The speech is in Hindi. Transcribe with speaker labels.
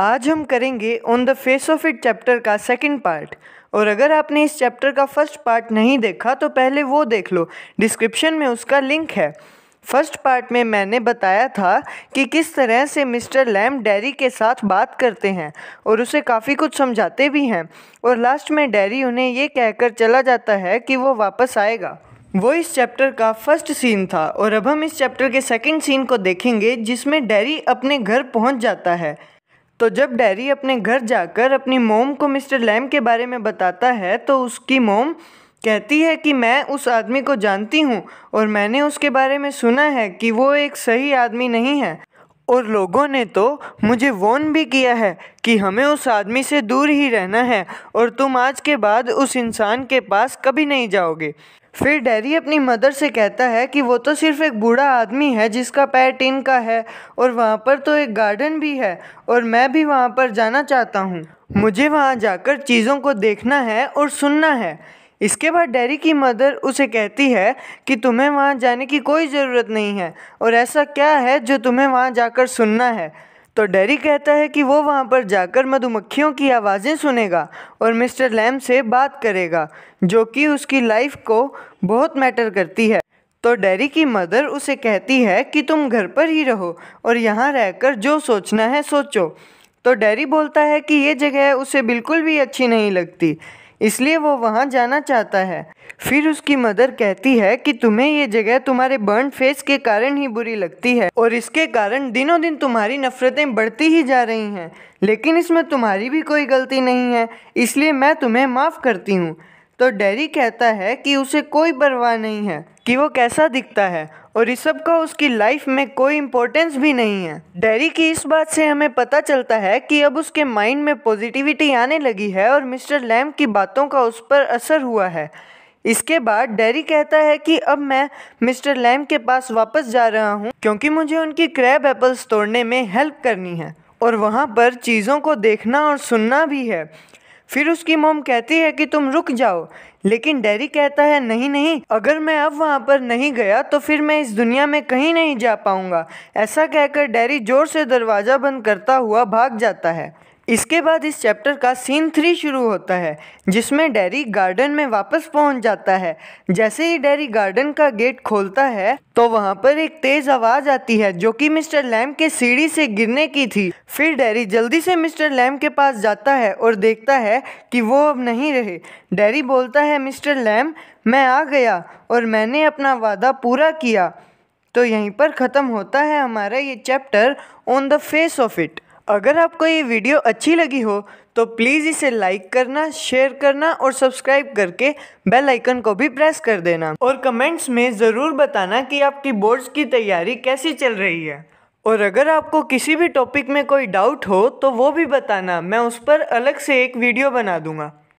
Speaker 1: आज हम करेंगे on the face of it chapter का सेकंड पार्ट और अगर आपने इस चैप्टर का फर्स्ट पार्ट नहीं देखा तो पहले वो देख लो डिस्क्रिप्शन में उसका लिंक है फर्स्ट पार्ट में मैंने बताया था कि किस तरह से मिस्टर लैम डैरी के साथ बात करते हैं और उसे काफ़ी कुछ समझाते भी हैं और लास्ट में डैरी उन्हें ये कहकर चला जाता है कि वो वापस आएगा वो इस चैप्टर का फर्स्ट सीन था और अब हम इस चैप्टर के सेकंड सीन को देखेंगे जिसमें डैरी अपने घर पहुंच जाता है तो जब डैरी अपने घर जाकर अपनी मोम को मिस्टर लैम के बारे में बताता है तो उसकी मोम कहती है कि मैं उस आदमी को जानती हूँ और मैंने उसके बारे में सुना है कि वो एक सही आदमी नहीं है और लोगों ने तो मुझे वॉन भी किया है कि हमें उस आदमी से दूर ही रहना है और तुम आज के बाद उस इंसान के पास कभी नहीं जाओगे फिर डैरी अपनी मदर से कहता है कि वो तो सिर्फ एक बूढ़ा आदमी है जिसका पैर टिन का है और वहाँ पर तो एक गार्डन भी है और मैं भी वहाँ पर जाना चाहता हूँ मुझे वहाँ जाकर चीज़ों को देखना है और सुनना है इसके बाद डैरी की मदर उसे कहती है कि तुम्हें वहाँ जाने की कोई ज़रूरत नहीं है और ऐसा क्या है जो तुम्हें वहाँ जाकर सुनना है तो डैरी कहता है कि वो वहाँ पर जाकर मधुमक्खियों की आवाज़ें सुनेगा और मिस्टर लैम से बात करेगा जो कि उसकी लाइफ को बहुत मैटर करती है तो डैरी की मदर उसे कहती है कि तुम घर पर ही रहो और यहाँ रहकर जो सोचना है सोचो तो डैरी बोलता है कि ये जगह उसे बिल्कुल भी अच्छी नहीं लगती इसलिए वो वहाँ जाना चाहता है फिर उसकी मदर कहती है कि तुम्हें ये जगह तुम्हारे बर्न फेस के कारण ही बुरी लगती है और इसके कारण दिनों दिन तुम्हारी नफरतें बढ़ती ही जा रही हैं लेकिन इसमें तुम्हारी भी कोई गलती नहीं है इसलिए मैं तुम्हें माफ़ करती हूँ तो डैरी कहता है कि उसे कोई परवाह नहीं है कि वो कैसा दिखता है और इस सब का उसकी लाइफ में कोई इम्पोर्टेंस भी नहीं है डैरी की इस बात से हमें पता चलता है कि अब उसके माइंड में पॉजिटिविटी आने लगी है और मिस्टर लैम की बातों का उस पर असर हुआ है इसके बाद डैरी कहता है कि अब मैं मिस्टर लैम के पास वापस जा रहा हूँ क्योंकि मुझे उनकी क्रैब एप्पल्स तोड़ने में हेल्प करनी है और वहाँ पर चीज़ों को देखना और सुनना भी है फिर उसकी मोम कहती है कि तुम रुक जाओ लेकिन डैरी कहता है नहीं नहीं अगर मैं अब वहाँ पर नहीं गया तो फिर मैं इस दुनिया में कहीं नहीं जा पाऊँगा ऐसा कहकर डैरी ज़ोर से दरवाज़ा बंद करता हुआ भाग जाता है इसके बाद इस चैप्टर का सीन थ्री शुरू होता है जिसमें डेरी गार्डन में वापस पहुंच जाता है जैसे ही डेरी गार्डन का गेट खोलता है तो वहां पर एक तेज आवाज आती है जो कि मिस्टर लैम के सीढ़ी से गिरने की थी फिर डेरी जल्दी से मिस्टर लैम के पास जाता है और देखता है कि वो अब नहीं रहे डेरी बोलता है मिस्टर लैम मैं आ गया और मैंने अपना वादा पूरा किया तो यहीं पर ख़त्म होता है हमारा ये chapter on the face of it अगर आपको ये वीडियो अच्छी लगी हो तो प्लीज़ इसे लाइक करना शेयर करना और सब्सक्राइब करके बेल आइकन को भी प्रेस कर देना और कमेंट्स में ज़रूर बताना कि आपकी बोर्ड्स की तैयारी कैसी चल रही है और अगर आपको किसी भी टॉपिक में कोई डाउट हो तो वो भी बताना मैं उस पर अलग से एक वीडियो बना दूँगा